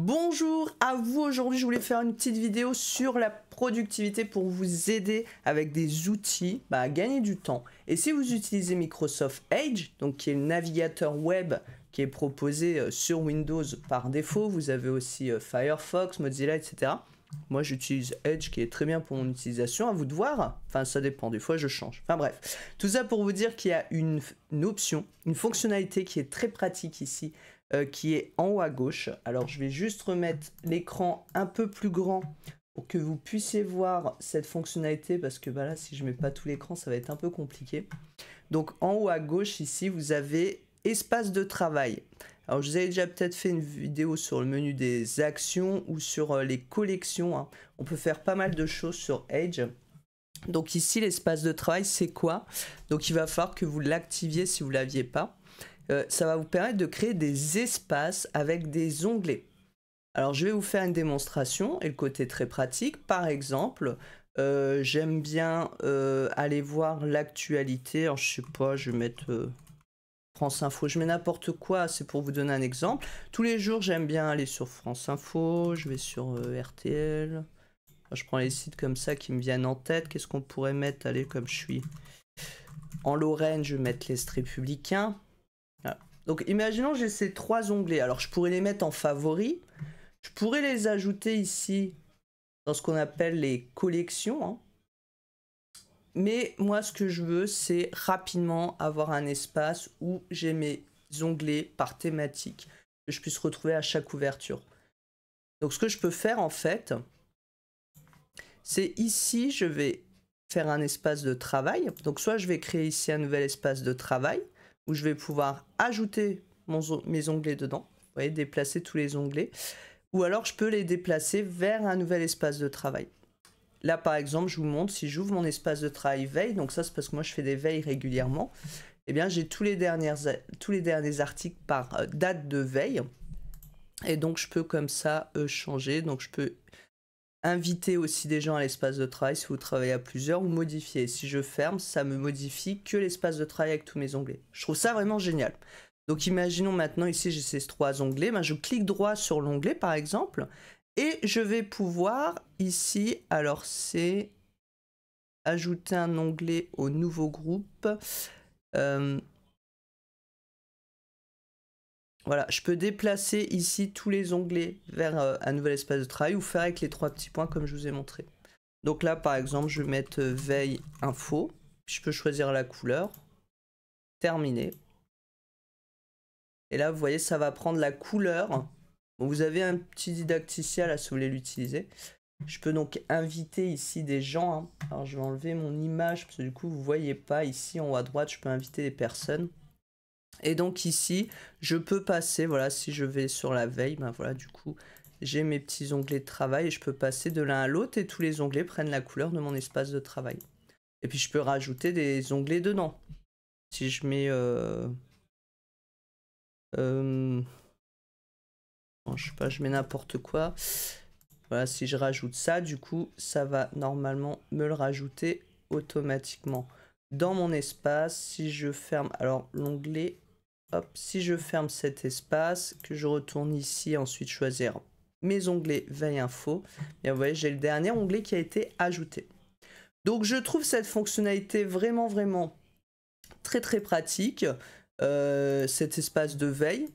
Bonjour à vous, aujourd'hui je voulais faire une petite vidéo sur la productivité pour vous aider avec des outils bah, à gagner du temps. Et si vous utilisez Microsoft Edge, donc qui est le navigateur web qui est proposé euh, sur Windows par défaut, vous avez aussi euh, Firefox, Mozilla, etc. Moi j'utilise Edge qui est très bien pour mon utilisation, à vous de voir. Enfin ça dépend, des fois je change. Enfin bref, tout ça pour vous dire qu'il y a une, option, une fonctionnalité qui est très pratique ici euh, qui est en haut à gauche. Alors je vais juste remettre l'écran un peu plus grand pour que vous puissiez voir cette fonctionnalité parce que bah là si je mets pas tout l'écran ça va être un peu compliqué. Donc en haut à gauche ici vous avez espace de travail. Alors je vous avais déjà peut-être fait une vidéo sur le menu des actions ou sur euh, les collections. Hein. On peut faire pas mal de choses sur Edge. Donc ici l'espace de travail c'est quoi Donc il va falloir que vous l'activiez si vous ne l'aviez pas. Euh, ça va vous permettre de créer des espaces avec des onglets. Alors je vais vous faire une démonstration et le côté très pratique. Par exemple, euh, j'aime bien euh, aller voir l'actualité. Alors je sais pas, je vais mettre France Info. Je mets n'importe quoi, c'est pour vous donner un exemple. Tous les jours, j'aime bien aller sur France Info. Je vais sur RTL. je prends les sites comme ça qui me viennent en tête. Qu'est-ce qu'on pourrait mettre Allez, comme je suis en Lorraine, je vais mettre l'Est républicain. Donc imaginons j'ai ces trois onglets. Alors je pourrais les mettre en favoris. Je pourrais les ajouter ici dans ce qu'on appelle les collections. Hein. Mais moi ce que je veux c'est rapidement avoir un espace où j'ai mes onglets par thématique que je puisse retrouver à chaque ouverture. Donc ce que je peux faire en fait, c'est ici je vais faire un espace de travail. Donc soit je vais créer ici un nouvel espace de travail où je vais pouvoir ajouter mes onglets dedans. Vous déplacer tous les onglets. Ou alors, je peux les déplacer vers un nouvel espace de travail. Là, par exemple, je vous montre, si j'ouvre mon espace de travail veille, donc ça, c'est parce que moi, je fais des veilles régulièrement, eh bien, j'ai tous, les tous les derniers articles par euh, date de veille. Et donc, je peux comme ça euh, changer. Donc, je peux inviter aussi des gens à l'espace de travail si vous travaillez à plusieurs ou modifier. Si je ferme, ça me modifie que l'espace de travail avec tous mes onglets. Je trouve ça vraiment génial. Donc imaginons maintenant ici j'ai ces trois onglets, ben, je clique droit sur l'onglet par exemple et je vais pouvoir ici, alors c'est ajouter un onglet au nouveau groupe. Euh, voilà, je peux déplacer ici tous les onglets vers euh, un nouvel espace de travail ou faire avec les trois petits points comme je vous ai montré. Donc là, par exemple, je vais mettre euh, veille info. Je peux choisir la couleur. Terminé. Et là, vous voyez, ça va prendre la couleur. vous avez un petit didacticiel là, si vous voulez l'utiliser. Je peux donc inviter ici des gens. Hein. Alors, je vais enlever mon image parce que du coup, vous voyez pas. Ici, en haut à droite, je peux inviter des personnes. Et donc ici, je peux passer, voilà, si je vais sur la veille, ben voilà, du coup, j'ai mes petits onglets de travail et je peux passer de l'un à l'autre et tous les onglets prennent la couleur de mon espace de travail. Et puis je peux rajouter des onglets dedans. Si je mets... Euh, euh, sais pas, je mets n'importe quoi. Voilà, si je rajoute ça, du coup, ça va normalement me le rajouter automatiquement. Dans mon espace, si je ferme... Alors l'onglet si je ferme cet espace, que je retourne ici, ensuite choisir mes onglets veille info, bien vous voyez, j'ai le dernier onglet qui a été ajouté. Donc je trouve cette fonctionnalité vraiment vraiment très très pratique, euh, cet espace de veille.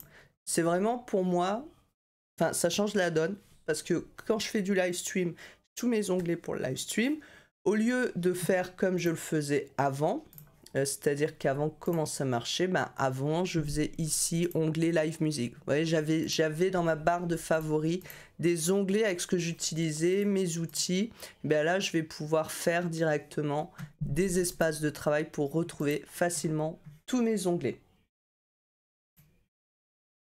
C'est vraiment pour moi, enfin ça change la donne, parce que quand je fais du live stream, tous mes onglets pour le live stream, au lieu de faire comme je le faisais avant, euh, c'est-à-dire qu'avant, comment ça marchait ben, Avant, je faisais ici onglet live music. Vous voyez, j'avais, dans ma barre de favoris des onglets avec ce que j'utilisais, mes outils. Ben là, je vais pouvoir faire directement des espaces de travail pour retrouver facilement tous mes onglets.